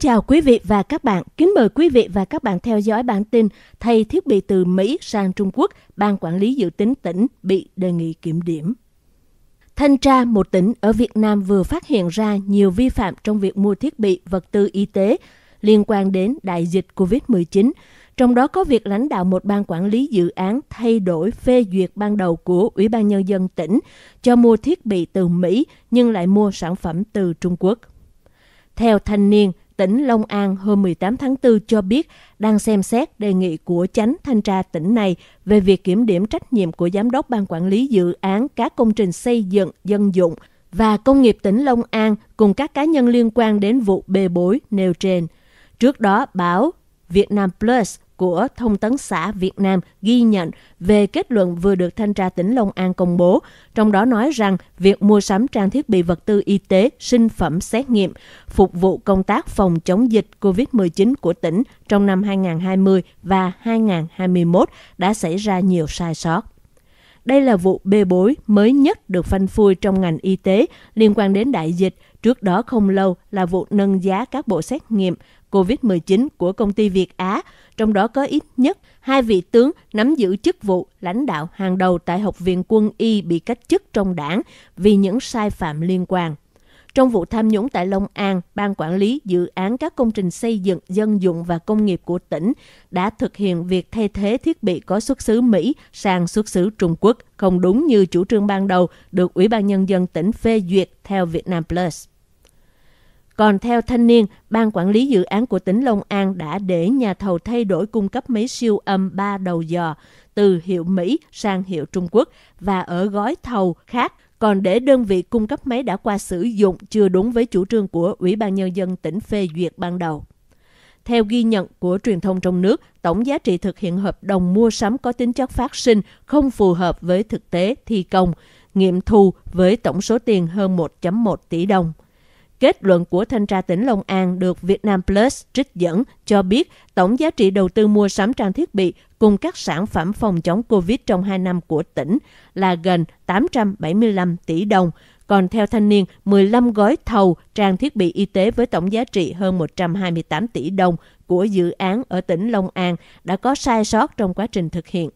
chào quý vị và các bạn. Kính mời quý vị và các bạn theo dõi bản tin thay thiết bị từ Mỹ sang Trung Quốc, Ban Quản lý Dự tính tỉnh bị đề nghị kiểm điểm. Thanh tra một tỉnh ở Việt Nam vừa phát hiện ra nhiều vi phạm trong việc mua thiết bị vật tư y tế liên quan đến đại dịch COVID-19, trong đó có việc lãnh đạo một ban quản lý dự án thay đổi phê duyệt ban đầu của Ủy ban Nhân dân tỉnh cho mua thiết bị từ Mỹ nhưng lại mua sản phẩm từ Trung Quốc. Theo thanh niên, tỉnh Long An hôm 18 tháng 4 cho biết đang xem xét đề nghị của chánh thanh tra tỉnh này về việc kiểm điểm trách nhiệm của giám đốc ban quản lý dự án các công trình xây dựng dân dụng và công nghiệp tỉnh Long An cùng các cá nhân liên quan đến vụ bê bối nêu trên. Trước đó, báo Việt Nam Plus của Thông tấn xã Việt Nam ghi nhận về kết luận vừa được Thanh tra tỉnh Long An công bố, trong đó nói rằng việc mua sắm trang thiết bị vật tư y tế, sinh phẩm xét nghiệm, phục vụ công tác phòng chống dịch COVID-19 của tỉnh trong năm 2020 và 2021 đã xảy ra nhiều sai sót. Đây là vụ bê bối mới nhất được phanh phui trong ngành y tế liên quan đến đại dịch. Trước đó không lâu là vụ nâng giá các bộ xét nghiệm COVID-19 của công ty Việt Á trong đó có ít nhất hai vị tướng nắm giữ chức vụ lãnh đạo hàng đầu tại Học viện Quân y bị cách chức trong đảng vì những sai phạm liên quan. Trong vụ tham nhũng tại Long An, Ban Quản lý Dự án các công trình xây dựng, dân dụng và công nghiệp của tỉnh đã thực hiện việc thay thế thiết bị có xuất xứ Mỹ sang xuất xứ Trung Quốc, không đúng như chủ trương ban đầu được Ủy ban Nhân dân tỉnh phê duyệt theo Việt Nam Plus. Còn theo thanh niên, Ban Quản lý Dự án của tỉnh Long An đã để nhà thầu thay đổi cung cấp máy siêu âm 3 đầu dò từ hiệu Mỹ sang hiệu Trung Quốc và ở gói thầu khác còn để đơn vị cung cấp máy đã qua sử dụng chưa đúng với chủ trương của Ủy ban Nhân dân tỉnh phê duyệt ban đầu. Theo ghi nhận của truyền thông trong nước, tổng giá trị thực hiện hợp đồng mua sắm có tính chất phát sinh không phù hợp với thực tế thi công, nghiệm thu với tổng số tiền hơn 1.1 tỷ đồng. Kết luận của Thanh tra tỉnh Long An được Việt Nam Plus trích dẫn cho biết tổng giá trị đầu tư mua sắm trang thiết bị cùng các sản phẩm phòng chống COVID trong 2 năm của tỉnh là gần 875 tỷ đồng. Còn theo thanh niên, 15 gói thầu trang thiết bị y tế với tổng giá trị hơn 128 tỷ đồng của dự án ở tỉnh Long An đã có sai sót trong quá trình thực hiện.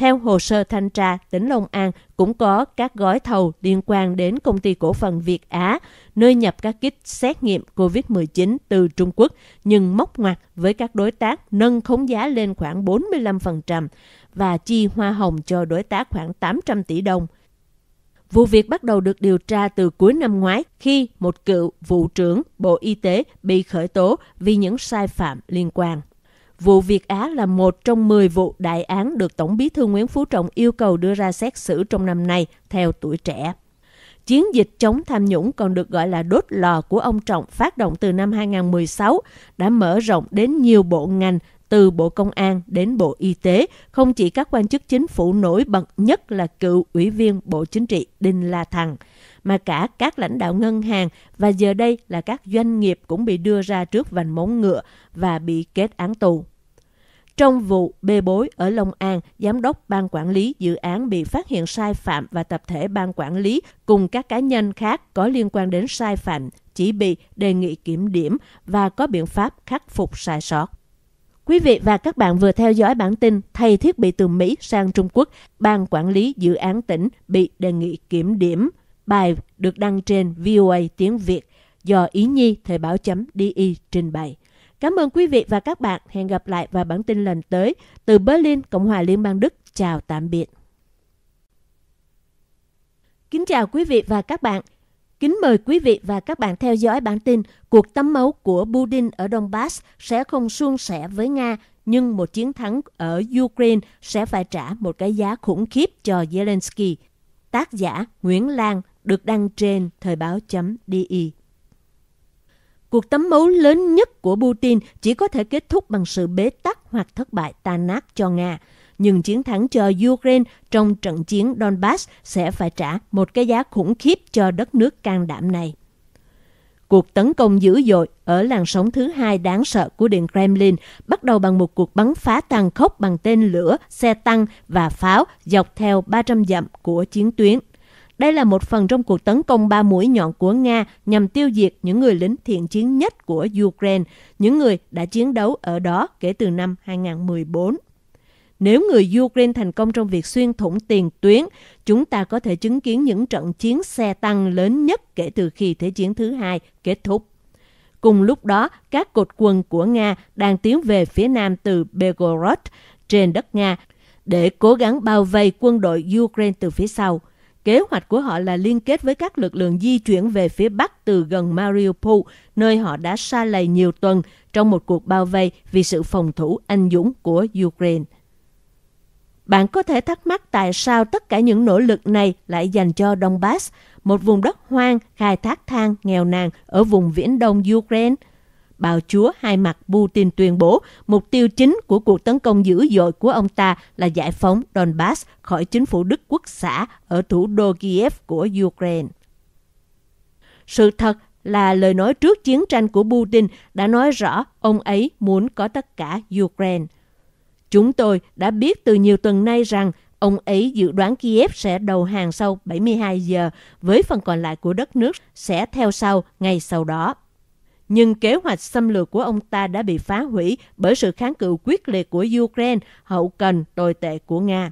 Theo hồ sơ thanh tra, tỉnh Long An cũng có các gói thầu liên quan đến công ty cổ phần Việt Á, nơi nhập các kit xét nghiệm COVID-19 từ Trung Quốc, nhưng móc ngoặt với các đối tác nâng khống giá lên khoảng 45% và chi hoa hồng cho đối tác khoảng 800 tỷ đồng. Vụ việc bắt đầu được điều tra từ cuối năm ngoái khi một cựu vụ trưởng Bộ Y tế bị khởi tố vì những sai phạm liên quan. Vụ Việt Á là một trong 10 vụ đại án được Tổng bí thư Nguyễn Phú Trọng yêu cầu đưa ra xét xử trong năm nay, theo tuổi trẻ. Chiến dịch chống tham nhũng còn được gọi là đốt lò của ông Trọng phát động từ năm 2016 đã mở rộng đến nhiều bộ ngành từ Bộ Công an đến Bộ Y tế, không chỉ các quan chức chính phủ nổi bật nhất là cựu ủy viên Bộ Chính trị Đinh La Thăng mà cả các lãnh đạo ngân hàng và giờ đây là các doanh nghiệp cũng bị đưa ra trước vành móng ngựa và bị kết án tù. Trong vụ bê bối ở Long An, giám đốc ban quản lý dự án bị phát hiện sai phạm và tập thể ban quản lý cùng các cá nhân khác có liên quan đến sai phạm chỉ bị đề nghị kiểm điểm và có biện pháp khắc phục sai sót. Quý vị và các bạn vừa theo dõi bản tin Thay thiết bị từ Mỹ sang Trung Quốc, Ban Quản lý Dự án tỉnh bị đề nghị kiểm điểm. Bài được đăng trên VOA tiếng Việt do Ý Nhi Thời báo chấm DI trình bày. Cảm ơn quý vị và các bạn. Hẹn gặp lại vào bản tin lần tới từ Berlin, Cộng hòa Liên bang Đức. Chào tạm biệt. Kính chào quý vị và các bạn. Kính mời quý vị và các bạn theo dõi bản tin cuộc tắm máu của Putin ở Donbass sẽ không suôn sẻ với Nga, nhưng một chiến thắng ở Ukraine sẽ phải trả một cái giá khủng khiếp cho Zelensky. Tác giả Nguyễn Lan được đăng trên thời báo.di. Cuộc tấm mấu lớn nhất của Putin chỉ có thể kết thúc bằng sự bế tắc hoặc thất bại tan nát cho Nga. Nhưng chiến thắng cho Ukraine trong trận chiến Donbass sẽ phải trả một cái giá khủng khiếp cho đất nước can đảm này. Cuộc tấn công dữ dội ở làn sóng thứ hai đáng sợ của Điện Kremlin bắt đầu bằng một cuộc bắn phá tàn khốc bằng tên lửa, xe tăng và pháo dọc theo 300 dặm của chiến tuyến. Đây là một phần trong cuộc tấn công ba mũi nhọn của Nga nhằm tiêu diệt những người lính thiện chiến nhất của Ukraine, những người đã chiến đấu ở đó kể từ năm 2014. Nếu người Ukraine thành công trong việc xuyên thủng tiền tuyến, chúng ta có thể chứng kiến những trận chiến xe tăng lớn nhất kể từ khi Thế chiến thứ hai kết thúc. Cùng lúc đó, các cột quân của Nga đang tiến về phía nam từ Belgorod trên đất Nga để cố gắng bao vây quân đội Ukraine từ phía sau. Kế hoạch của họ là liên kết với các lực lượng di chuyển về phía Bắc từ gần Mariupol, nơi họ đã xa lầy nhiều tuần trong một cuộc bao vây vì sự phòng thủ anh dũng của Ukraine. Bạn có thể thắc mắc tại sao tất cả những nỗ lực này lại dành cho Donbass, một vùng đất hoang khai thác than nghèo nàn ở vùng viễn đông Ukraine – bào chúa hai mặt Putin tuyên bố mục tiêu chính của cuộc tấn công dữ dội của ông ta là giải phóng Donbass khỏi chính phủ Đức quốc xã ở thủ đô Kiev của Ukraine. Sự thật là lời nói trước chiến tranh của Putin đã nói rõ ông ấy muốn có tất cả Ukraine. Chúng tôi đã biết từ nhiều tuần nay rằng ông ấy dự đoán Kiev sẽ đầu hàng sau 72 giờ, với phần còn lại của đất nước sẽ theo sau ngay sau đó nhưng kế hoạch xâm lược của ông ta đã bị phá hủy bởi sự kháng cự quyết liệt của Ukraine hậu cần tồi tệ của Nga.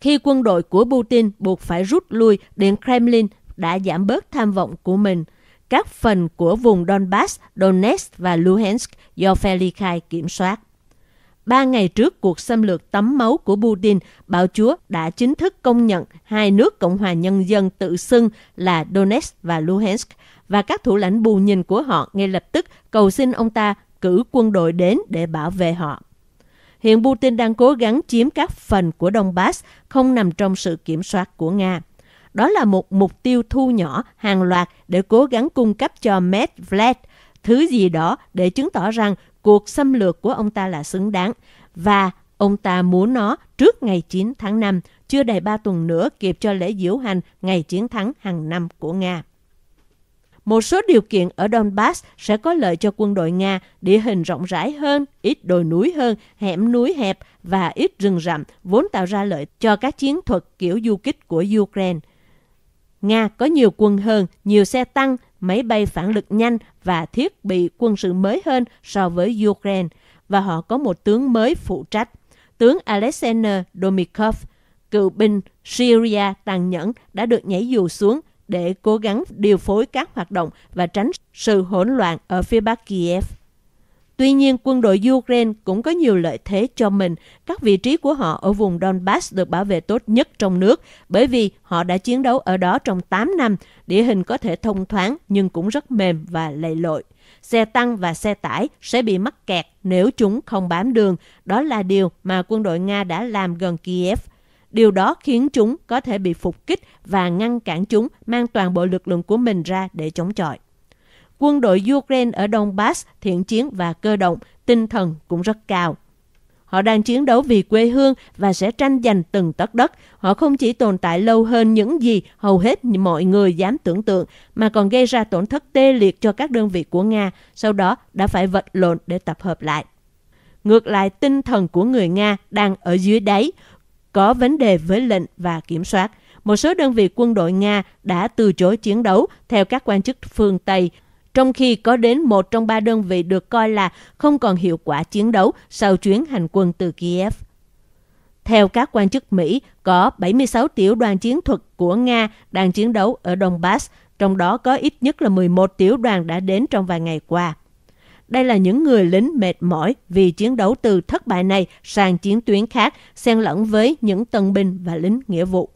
Khi quân đội của Putin buộc phải rút lui, Điện Kremlin đã giảm bớt tham vọng của mình. Các phần của vùng Donbass, Donetsk và Luhansk do Felikhai kiểm soát. Ba ngày trước cuộc xâm lược tắm máu của Putin, bạo chúa đã chính thức công nhận hai nước Cộng hòa Nhân dân tự xưng là Donetsk và Luhansk và các thủ lãnh bù nhìn của họ ngay lập tức cầu xin ông ta cử quân đội đến để bảo vệ họ. Hiện Putin đang cố gắng chiếm các phần của Donbass không nằm trong sự kiểm soát của Nga. Đó là một mục tiêu thu nhỏ hàng loạt để cố gắng cung cấp cho Medved thứ gì đó để chứng tỏ rằng cuộc xâm lược của ông ta là xứng đáng và ông ta muốn nó trước ngày 9 tháng 5, chưa đầy 3 tuần nữa kịp cho lễ diễu hành ngày chiến thắng hàng năm của Nga. Một số điều kiện ở Donbass sẽ có lợi cho quân đội Nga, địa hình rộng rãi hơn, ít đồi núi hơn, hẻm núi hẹp và ít rừng rậm, vốn tạo ra lợi cho các chiến thuật kiểu du kích của Ukraine. Nga có nhiều quân hơn, nhiều xe tăng, máy bay phản lực nhanh và thiết bị quân sự mới hơn so với Ukraine, và họ có một tướng mới phụ trách, tướng Alexander Domikov, cựu binh Syria tàn nhẫn đã được nhảy dù xuống để cố gắng điều phối các hoạt động và tránh sự hỗn loạn ở phía bắc Kiev. Tuy nhiên, quân đội Ukraine cũng có nhiều lợi thế cho mình. Các vị trí của họ ở vùng Donbass được bảo vệ tốt nhất trong nước bởi vì họ đã chiến đấu ở đó trong 8 năm. Địa hình có thể thông thoáng nhưng cũng rất mềm và lầy lội. Xe tăng và xe tải sẽ bị mắc kẹt nếu chúng không bám đường. Đó là điều mà quân đội Nga đã làm gần Kiev Điều đó khiến chúng có thể bị phục kích và ngăn cản chúng mang toàn bộ lực lượng của mình ra để chống chọi. Quân đội Ukraine ở Donbass thiện chiến và cơ động, tinh thần cũng rất cao. Họ đang chiến đấu vì quê hương và sẽ tranh giành từng tấc đất. Họ không chỉ tồn tại lâu hơn những gì hầu hết mọi người dám tưởng tượng, mà còn gây ra tổn thất tê liệt cho các đơn vị của Nga, sau đó đã phải vật lộn để tập hợp lại. Ngược lại, tinh thần của người Nga đang ở dưới đáy có vấn đề với lệnh và kiểm soát. Một số đơn vị quân đội Nga đã từ chối chiến đấu theo các quan chức phương Tây, trong khi có đến một trong ba đơn vị được coi là không còn hiệu quả chiến đấu sau chuyến hành quân từ Kiev. Theo các quan chức Mỹ, có 76 tiểu đoàn chiến thuật của Nga đang chiến đấu ở Donbass, trong đó có ít nhất là 11 tiểu đoàn đã đến trong vài ngày qua. Đây là những người lính mệt mỏi vì chiến đấu từ thất bại này sang chiến tuyến khác, xen lẫn với những tân binh và lính nghĩa vụ.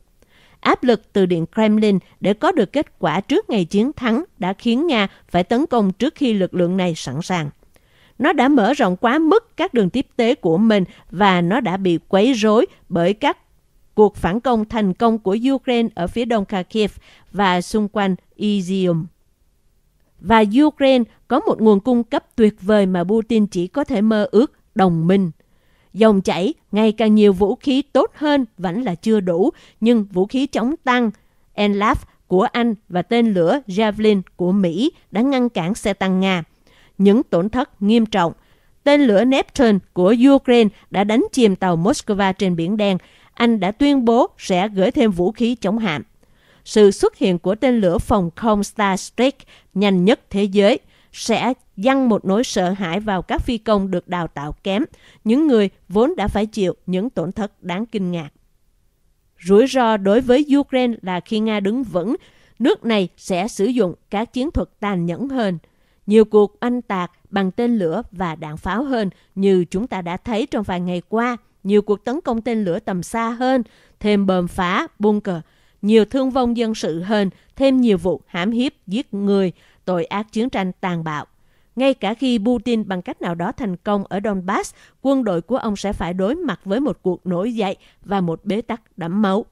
Áp lực từ Điện Kremlin để có được kết quả trước ngày chiến thắng đã khiến Nga phải tấn công trước khi lực lượng này sẵn sàng. Nó đã mở rộng quá mức các đường tiếp tế của mình và nó đã bị quấy rối bởi các cuộc phản công thành công của Ukraine ở phía đông Kharkiv và xung quanh Izium và Ukraine có một nguồn cung cấp tuyệt vời mà Putin chỉ có thể mơ ước đồng minh. Dòng chảy ngày càng nhiều vũ khí tốt hơn vẫn là chưa đủ, nhưng vũ khí chống tăng Enlaf của Anh và tên lửa Javelin của Mỹ đã ngăn cản xe tăng Nga. Những tổn thất nghiêm trọng. Tên lửa Neptune của Ukraine đã đánh chìm tàu Moskva trên Biển Đen. Anh đã tuyên bố sẽ gửi thêm vũ khí chống hạm sự xuất hiện của tên lửa phòng không Starstreak nhanh nhất thế giới sẽ dăng một nỗi sợ hãi vào các phi công được đào tạo kém, những người vốn đã phải chịu những tổn thất đáng kinh ngạc. Rủi ro đối với Ukraine là khi Nga đứng vững, nước này sẽ sử dụng các chiến thuật tàn nhẫn hơn, nhiều cuộc anh tạc bằng tên lửa và đạn pháo hơn như chúng ta đã thấy trong vài ngày qua, nhiều cuộc tấn công tên lửa tầm xa hơn, thêm bơm phá, bunker, nhiều thương vong dân sự hơn, thêm nhiều vụ hãm hiếp, giết người, tội ác chiến tranh tàn bạo. Ngay cả khi Putin bằng cách nào đó thành công ở Donbass, quân đội của ông sẽ phải đối mặt với một cuộc nổi dậy và một bế tắc đẫm máu.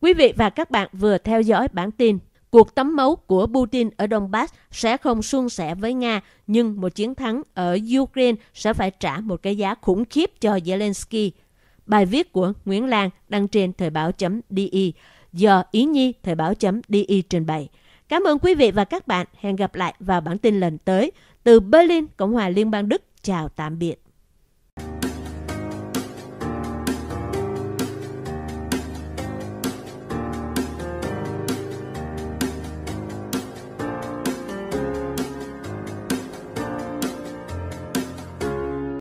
Quý vị và các bạn vừa theo dõi bản tin Cuộc tắm máu của Putin ở Donbass sẽ không suôn sẻ với Nga, nhưng một chiến thắng ở Ukraine sẽ phải trả một cái giá khủng khiếp cho Zelensky. Bài viết của Nguyễn Lan đăng trên thời báo.de do Yến Nhi thời báo.de trình bày. Cảm ơn quý vị và các bạn. Hẹn gặp lại vào bản tin lần tới. Từ Berlin, Cộng hòa Liên bang Đức. Chào tạm biệt.